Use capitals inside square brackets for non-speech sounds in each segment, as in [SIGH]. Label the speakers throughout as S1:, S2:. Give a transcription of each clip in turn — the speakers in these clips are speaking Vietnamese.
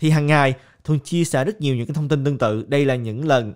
S1: thì hàng ngày thường chia sẻ rất nhiều những cái thông tin tương tự. Đây là những lần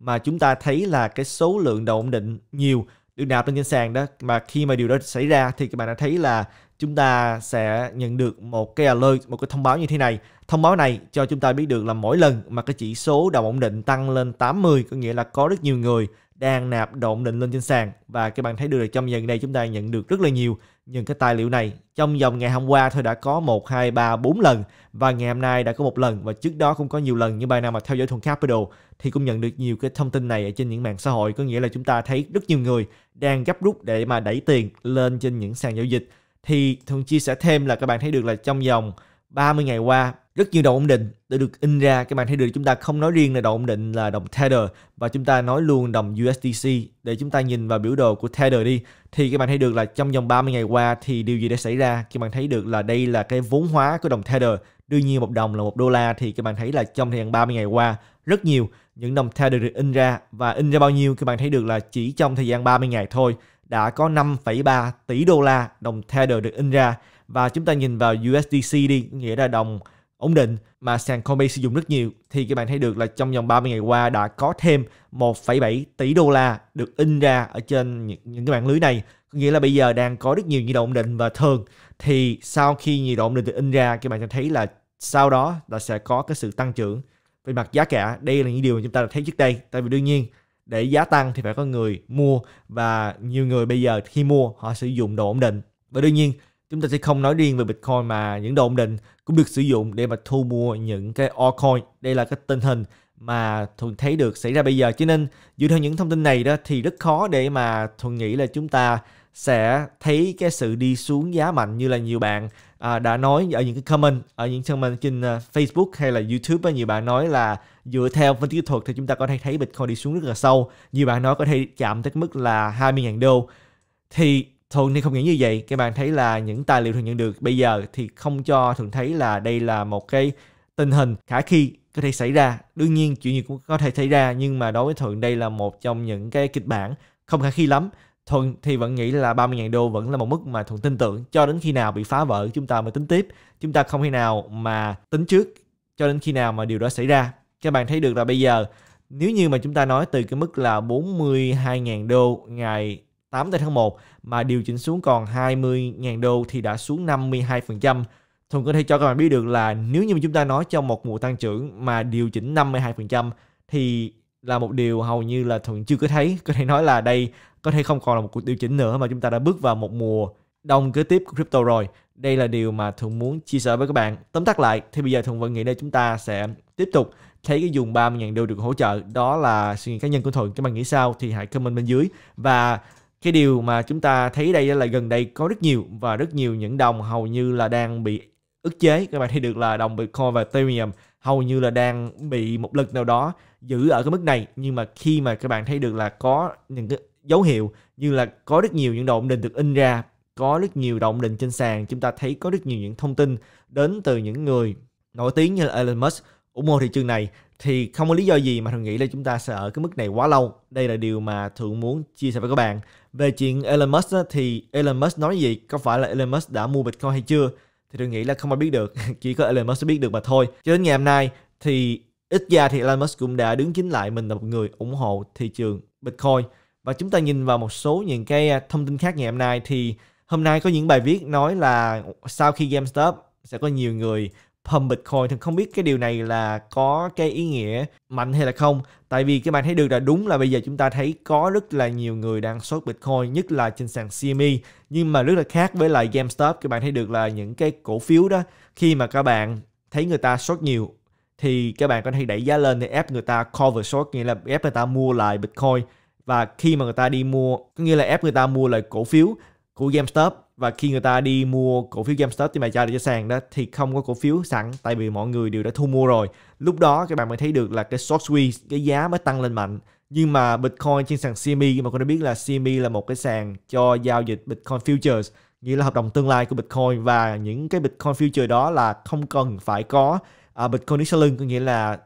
S1: mà chúng ta thấy là cái số lượng đầu ổn định nhiều được nạp lên trên sàn đó mà khi mà điều đó xảy ra thì các bạn đã thấy là chúng ta sẽ nhận được một cái alert, một cái thông báo như thế này. Thông báo này cho chúng ta biết được là mỗi lần mà cái chỉ số đồng ổn định tăng lên 80 có nghĩa là có rất nhiều người đang nạp động định lên trên sàn và các bạn thấy được là trong giờ này chúng ta nhận được rất là nhiều những cái tài liệu này trong dòng ngày hôm qua thôi đã có một hai ba bốn lần và ngày hôm nay đã có một lần và trước đó cũng có nhiều lần như bài nào mà theo dõi thuận capital thì cũng nhận được nhiều cái thông tin này ở trên những mạng xã hội có nghĩa là chúng ta thấy rất nhiều người đang gấp rút để mà đẩy tiền lên trên những sàn giao dịch thì thường chia sẻ thêm là các bạn thấy được là trong dòng 30 ngày qua rất nhiều đồng ổn định đã được in ra các bạn thấy được chúng ta không nói riêng là đồng ổn định là đồng Tether và chúng ta nói luôn đồng USDC để chúng ta nhìn vào biểu đồ của Tether đi thì các bạn thấy được là trong vòng 30 ngày qua thì điều gì đã xảy ra các bạn thấy được là đây là cái vốn hóa của đồng Tether đương nhiên một đồng là một đô la thì các bạn thấy là trong thời gian 30 ngày qua rất nhiều những đồng Tether được in ra và in ra bao nhiêu các bạn thấy được là chỉ trong thời gian 30 ngày thôi đã có 5,3 tỷ đô la đồng Tether được in ra và chúng ta nhìn vào USDC đi nghĩa là đồng ổn định mà sàn Coinbase sử dụng rất nhiều thì các bạn thấy được là trong vòng 30 ngày qua đã có thêm 1,7 tỷ đô la được in ra ở trên những, những cái mạng lưới này nghĩa là bây giờ đang có rất nhiều nhiệt độ ổn định và thường thì sau khi nhiệt độ ổn định được in ra các bạn sẽ thấy là sau đó là sẽ có cái sự tăng trưởng về mặt giá cả đây là những điều mà chúng ta đã thấy trước đây tại vì đương nhiên để giá tăng thì phải có người mua và nhiều người bây giờ khi mua họ sử dụng độ ổn định và đương nhiên chúng ta sẽ không nói riêng về Bitcoin mà những đồng định cũng được sử dụng để mà thu mua những cái altcoin. Đây là cái tình hình mà Thuận thấy được xảy ra bây giờ. Cho nên dựa theo những thông tin này đó thì rất khó để mà Thuận nghĩ là chúng ta sẽ thấy cái sự đi xuống giá mạnh như là nhiều bạn à, đã nói ở những cái comment ở những comment trên à, Facebook hay là YouTube nhiều bạn nói là dựa theo phân tích kỹ thuật thì chúng ta có thể thấy Bitcoin đi xuống rất là sâu nhiều bạn nói có thể chạm tới mức là 20.000 đô thì thường thì không nghĩ như vậy các bạn thấy là những tài liệu thường nhận được bây giờ thì không cho thường thấy là đây là một cái tình hình khả khi có thể xảy ra đương nhiên chuyện gì cũng có thể xảy ra nhưng mà đối với thuận đây là một trong những cái kịch bản không khả khi lắm thuận thì vẫn nghĩ là 30.000 đô vẫn là một mức mà thuận tin tưởng cho đến khi nào bị phá vỡ chúng ta mới tính tiếp chúng ta không khi nào mà tính trước cho đến khi nào mà điều đó xảy ra các bạn thấy được là bây giờ nếu như mà chúng ta nói từ cái mức là 42.000 đô ngày 8 tháng 1 mà điều chỉnh xuống còn 20.000 đô thì đã xuống 52%. Thuận có thể cho các bạn biết được là nếu như chúng ta nói trong một mùa tăng trưởng mà điều chỉnh 52% thì là một điều hầu như là Thuận chưa có thấy. Có thể nói là đây có thể không còn là một cuộc điều chỉnh nữa mà chúng ta đã bước vào một mùa đông kế tiếp của crypto rồi. Đây là điều mà Thuận muốn chia sẻ với các bạn. Tóm tắt lại thì bây giờ Thuận vẫn nghĩ là chúng ta sẽ tiếp tục thấy cái dùng 30.000 đô được hỗ trợ. Đó là suy nghĩ cá nhân của Thuận. Các bạn nghĩ sao thì hãy comment bên dưới. Và cái điều mà chúng ta thấy đây là gần đây có rất nhiều và rất nhiều những đồng hầu như là đang bị ức chế các bạn thấy được là đồng Bitcoin và Ethereum hầu như là đang bị một lực nào đó giữ ở cái mức này nhưng mà khi mà các bạn thấy được là có những cái dấu hiệu như là có rất nhiều những động định được in ra có rất nhiều động định trên sàn chúng ta thấy có rất nhiều những thông tin đến từ những người nổi tiếng như là Elon Musk ủng hộ thị trường này thì không có lý do gì mà thường nghĩ là chúng ta sẽ ở cái mức này quá lâu đây là điều mà thượng muốn chia sẻ với các bạn về chuyện Elon Musk thì Elon Musk nói gì? Có phải là Elon Musk đã mua Bitcoin hay chưa? Thì tôi nghĩ là không ai biết được, [LAUGHS] chỉ có Elon Musk biết được mà thôi. Cho đến ngày hôm nay thì ít ra thì Elon Musk cũng đã đứng chính lại mình là một người ủng hộ thị trường Bitcoin. Và chúng ta nhìn vào một số những cái à, thông tin khác ngày hôm nay thì hôm nay có những bài viết nói là sau khi GameStop sẽ có nhiều người pump Bitcoin thì không biết cái điều này là có cái ý nghĩa mạnh hay là không tại vì các bạn thấy được là đúng là bây giờ chúng ta thấy có rất là nhiều người đang short Bitcoin nhất là trên sàn CME nhưng mà rất là khác với lại GameStop các bạn thấy được là những cái cổ phiếu đó khi mà các bạn thấy người ta sốt nhiều thì các bạn có thể đẩy giá lên để ép người ta cover short nghĩa là ép người ta mua lại Bitcoin và khi mà người ta đi mua có nghĩa là ép người ta mua lại cổ phiếu của GameStop và khi người ta đi mua cổ phiếu GameStop thì bài tra để cho sàn đó thì không có cổ phiếu sẵn tại vì mọi người đều đã thu mua rồi. Lúc đó các bạn mới thấy được là cái short squeeze cái giá mới tăng lên mạnh. Nhưng mà Bitcoin trên sàn CME mà con đã biết là CME là một cái sàn cho giao dịch Bitcoin futures nghĩa là hợp đồng tương lai của Bitcoin và những cái Bitcoin future đó là không cần phải có uh, Bitcoin initial có nghĩa là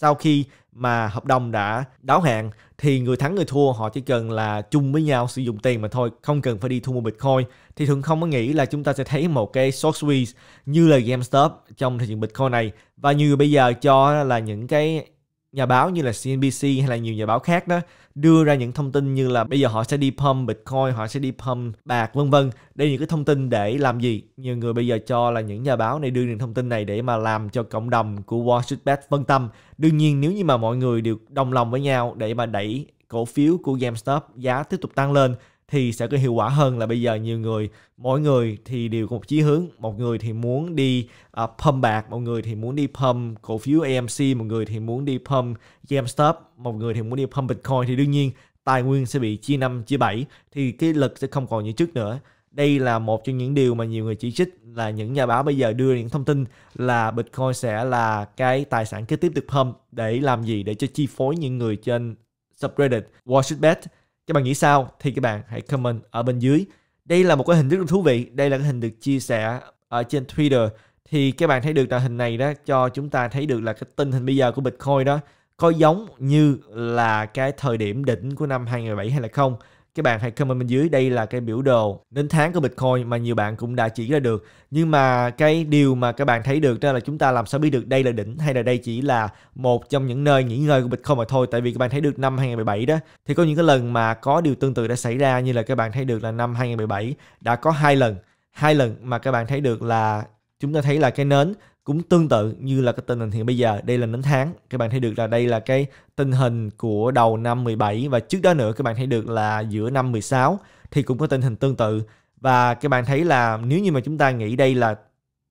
S1: sau khi mà hợp đồng đã đáo hạn thì người thắng người thua họ chỉ cần là chung với nhau sử dụng tiền mà thôi không cần phải đi thu mua bitcoin thì thường không có nghĩ là chúng ta sẽ thấy một cái short squeeze như là gamestop trong thị trường bitcoin này và như bây giờ cho là những cái nhà báo như là CNBC hay là nhiều nhà báo khác đó đưa ra những thông tin như là bây giờ họ sẽ đi pump Bitcoin, họ sẽ đi pump bạc vân vân. Đây là những cái thông tin để làm gì? Nhiều người bây giờ cho là những nhà báo này đưa những thông tin này để mà làm cho cộng đồng của Wall Street Bet phân tâm. Đương nhiên nếu như mà mọi người đều đồng lòng với nhau để mà đẩy cổ phiếu của GameStop giá tiếp tục tăng lên thì sẽ có hiệu quả hơn là bây giờ nhiều người mỗi người thì đều có một chí hướng một người thì muốn đi uh, pump bạc một người thì muốn đi pump cổ phiếu AMC một người thì muốn đi pump GameStop một người thì muốn đi pump Bitcoin thì đương nhiên tài nguyên sẽ bị chia năm chia bảy thì cái lực sẽ không còn như trước nữa đây là một trong những điều mà nhiều người chỉ trích là những nhà báo bây giờ đưa những thông tin là Bitcoin sẽ là cái tài sản kế tiếp được pump để làm gì để cho chi phối những người trên subreddit Wall Street Bet các bạn nghĩ sao thì các bạn hãy comment ở bên dưới đây là một cái hình rất là thú vị đây là cái hình được chia sẻ ở trên Twitter thì các bạn thấy được là hình này đó cho chúng ta thấy được là cái tình hình bây giờ của Bitcoin đó có giống như là cái thời điểm đỉnh của năm 2017 hay là không các bạn hãy comment bên dưới đây là cái biểu đồ đến tháng của Bitcoin mà nhiều bạn cũng đã chỉ ra được. Nhưng mà cái điều mà các bạn thấy được đó là chúng ta làm sao biết được đây là đỉnh hay là đây chỉ là một trong những nơi nghỉ ngơi của Bitcoin mà thôi. Tại vì các bạn thấy được năm 2017 đó thì có những cái lần mà có điều tương tự đã xảy ra như là các bạn thấy được là năm 2017 đã có hai lần hai lần mà các bạn thấy được là chúng ta thấy là cái nến cũng tương tự như là cái tình hình hiện bây giờ đây là đến tháng các bạn thấy được là đây là cái tình hình của đầu năm 17 và trước đó nữa các bạn thấy được là giữa năm 16 thì cũng có tình hình tương tự và các bạn thấy là nếu như mà chúng ta nghĩ đây là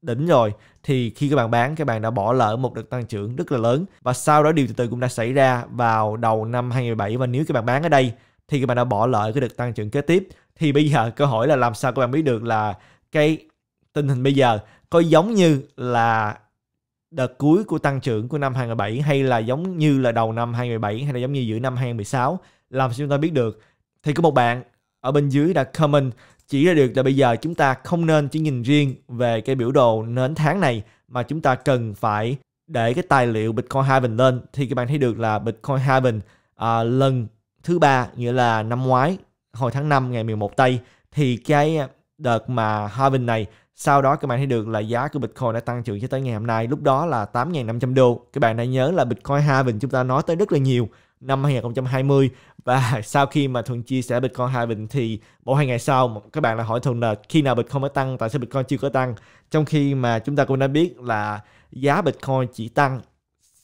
S1: đỉnh rồi thì khi các bạn bán các bạn đã bỏ lỡ một đợt tăng trưởng rất là lớn và sau đó điều từ từ cũng đã xảy ra vào đầu năm 2017 và nếu các bạn bán ở đây thì các bạn đã bỏ lỡ cái đợt tăng trưởng kế tiếp thì bây giờ câu hỏi là làm sao các bạn biết được là cái tình hình bây giờ có giống như là đợt cuối của tăng trưởng của năm 2017 hay là giống như là đầu năm 2017 hay là giống như giữa năm 2016 làm sao chúng ta biết được thì có một bạn ở bên dưới đã comment chỉ ra được là bây giờ chúng ta không nên chỉ nhìn riêng về cái biểu đồ nến tháng này mà chúng ta cần phải để cái tài liệu Bitcoin Haven lên thì các bạn thấy được là Bitcoin Haven à, lần thứ ba nghĩa là năm ngoái hồi tháng 5 ngày 11 Tây thì cái đợt mà Haven này sau đó các bạn thấy được là giá của Bitcoin đã tăng trưởng cho tới ngày hôm nay, lúc đó là 8.500 đô. Các bạn đã nhớ là Bitcoin halving chúng ta nói tới rất là nhiều năm 2020 và [LAUGHS] sau khi mà Thuận chia sẻ Bitcoin halving thì mỗi hai ngày sau các bạn lại hỏi Thuận là khi nào Bitcoin mới tăng tại sao Bitcoin chưa có tăng trong khi mà chúng ta cũng đã biết là giá Bitcoin chỉ tăng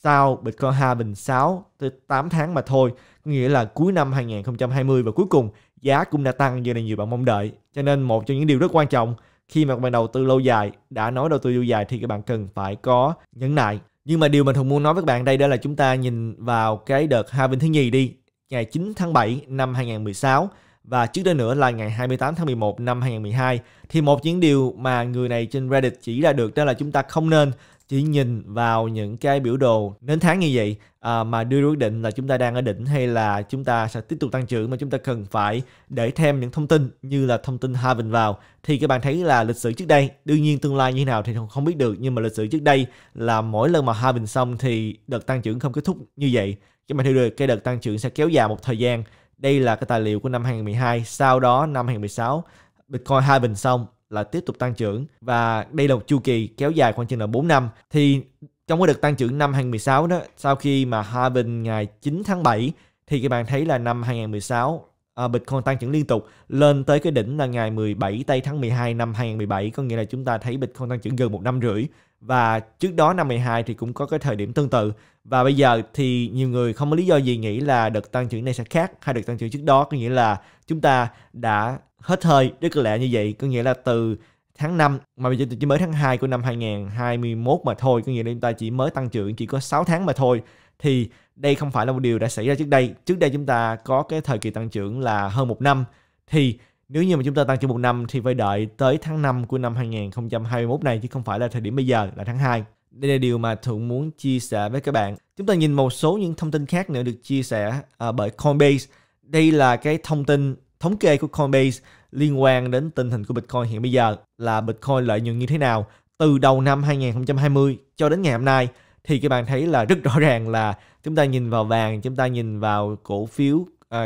S1: sau Bitcoin halving 6 tới 8 tháng mà thôi nghĩa là cuối năm 2020 và cuối cùng giá cũng đã tăng như là nhiều bạn mong đợi cho nên một trong những điều rất quan trọng khi mà các bạn đầu tư lâu dài đã nói đầu tư lâu dài thì các bạn cần phải có nhẫn nại nhưng mà điều mà thường muốn nói với các bạn đây đó là chúng ta nhìn vào cái đợt halving thứ nhì đi ngày 9 tháng 7 năm 2016 và trước đây nữa là ngày 28 tháng 11 năm 2012 thì một những điều mà người này trên Reddit chỉ ra được đó là chúng ta không nên chỉ nhìn vào những cái biểu đồ đến tháng như vậy à, mà đưa quyết định là chúng ta đang ở đỉnh hay là chúng ta sẽ tiếp tục tăng trưởng mà chúng ta cần phải để thêm những thông tin như là thông tin Harvard vào thì các bạn thấy là lịch sử trước đây đương nhiên tương lai như thế nào thì không biết được nhưng mà lịch sử trước đây là mỗi lần mà Harvard xong thì đợt tăng trưởng không kết thúc như vậy các bạn thấy được cái đợt tăng trưởng sẽ kéo dài một thời gian đây là cái tài liệu của năm 2012 sau đó năm 2016 Bitcoin Harvard xong là tiếp tục tăng trưởng và đây là một chu kỳ kéo dài khoảng chừng là 4 năm thì trong cái đợt tăng trưởng năm 2016 đó sau khi mà Harbin ngày 9 tháng 7 thì các bạn thấy là năm 2016 uh, à, Bitcoin tăng trưởng liên tục lên tới cái đỉnh là ngày 17 tây tháng 12 năm 2017 có nghĩa là chúng ta thấy Bitcoin tăng trưởng gần một năm rưỡi và trước đó năm 12 thì cũng có cái thời điểm tương tự và bây giờ thì nhiều người không có lý do gì nghĩ là đợt tăng trưởng này sẽ khác hay đợt tăng trưởng trước đó có nghĩa là chúng ta đã hết hơi rất là lẹ như vậy có nghĩa là từ tháng 5 mà bây giờ chỉ mới tháng 2 của năm 2021 mà thôi có nghĩa là chúng ta chỉ mới tăng trưởng chỉ có 6 tháng mà thôi thì đây không phải là một điều đã xảy ra trước đây trước đây chúng ta có cái thời kỳ tăng trưởng là hơn một năm thì nếu như mà chúng ta tăng trưởng một năm thì phải đợi tới tháng 5 của năm 2021 này chứ không phải là thời điểm bây giờ là tháng 2. Đây là điều mà thượng muốn chia sẻ với các bạn. Chúng ta nhìn một số những thông tin khác nữa được chia sẻ à, bởi Coinbase. Đây là cái thông tin thống kê của Coinbase liên quan đến tình hình của Bitcoin hiện bây giờ là Bitcoin lợi nhuận như thế nào từ đầu năm 2020 cho đến ngày hôm nay thì các bạn thấy là rất rõ ràng là chúng ta nhìn vào vàng, chúng ta nhìn vào cổ phiếu uh,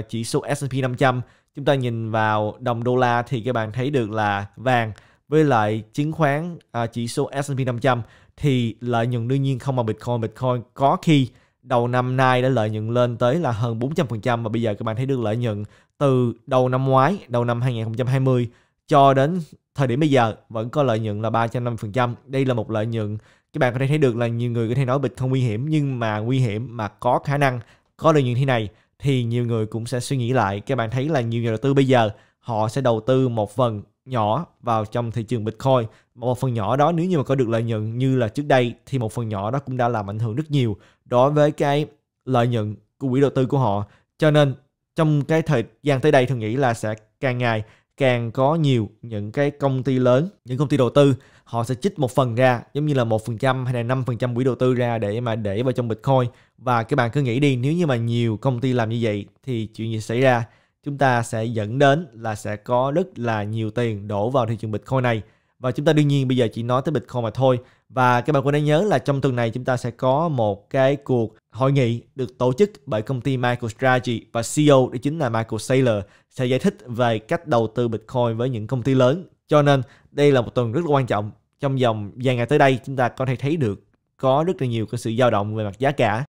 S1: chỉ số S&P 500 chúng ta nhìn vào đồng đô la thì các bạn thấy được là vàng với lại chứng khoán à, chỉ số S&P 500 thì lợi nhuận đương nhiên không bằng Bitcoin. Bitcoin có khi đầu năm nay đã lợi nhuận lên tới là hơn 400% và bây giờ các bạn thấy được lợi nhuận từ đầu năm ngoái, đầu năm 2020 cho đến thời điểm bây giờ vẫn có lợi nhuận là 350%. Đây là một lợi nhuận các bạn có thể thấy được là nhiều người có thể nói Bitcoin nguy hiểm nhưng mà nguy hiểm mà có khả năng có lợi nhuận thế này thì nhiều người cũng sẽ suy nghĩ lại các bạn thấy là nhiều nhà đầu tư bây giờ họ sẽ đầu tư một phần nhỏ vào trong thị trường Bitcoin một phần nhỏ đó nếu như mà có được lợi nhuận như là trước đây thì một phần nhỏ đó cũng đã làm ảnh hưởng rất nhiều đối với cái lợi nhuận của quỹ đầu tư của họ cho nên trong cái thời gian tới đây tôi nghĩ là sẽ càng ngày càng có nhiều những cái công ty lớn, những công ty đầu tư họ sẽ chích một phần ra giống như là một phần trăm hay là năm phần trăm quỹ đầu tư ra để mà để vào trong Bitcoin và các bạn cứ nghĩ đi nếu như mà nhiều công ty làm như vậy thì chuyện gì xảy ra chúng ta sẽ dẫn đến là sẽ có rất là nhiều tiền đổ vào thị trường Bitcoin này và chúng ta đương nhiên bây giờ chỉ nói tới Bitcoin mà thôi. Và các bạn cũng đã nhớ là trong tuần này chúng ta sẽ có một cái cuộc hội nghị được tổ chức bởi công ty MicroStrategy và CEO đó chính là Michael Saylor sẽ giải thích về cách đầu tư Bitcoin với những công ty lớn. Cho nên đây là một tuần rất là quan trọng trong vòng vài ngày tới đây chúng ta có thể thấy được có rất là nhiều cái sự dao động về mặt giá cả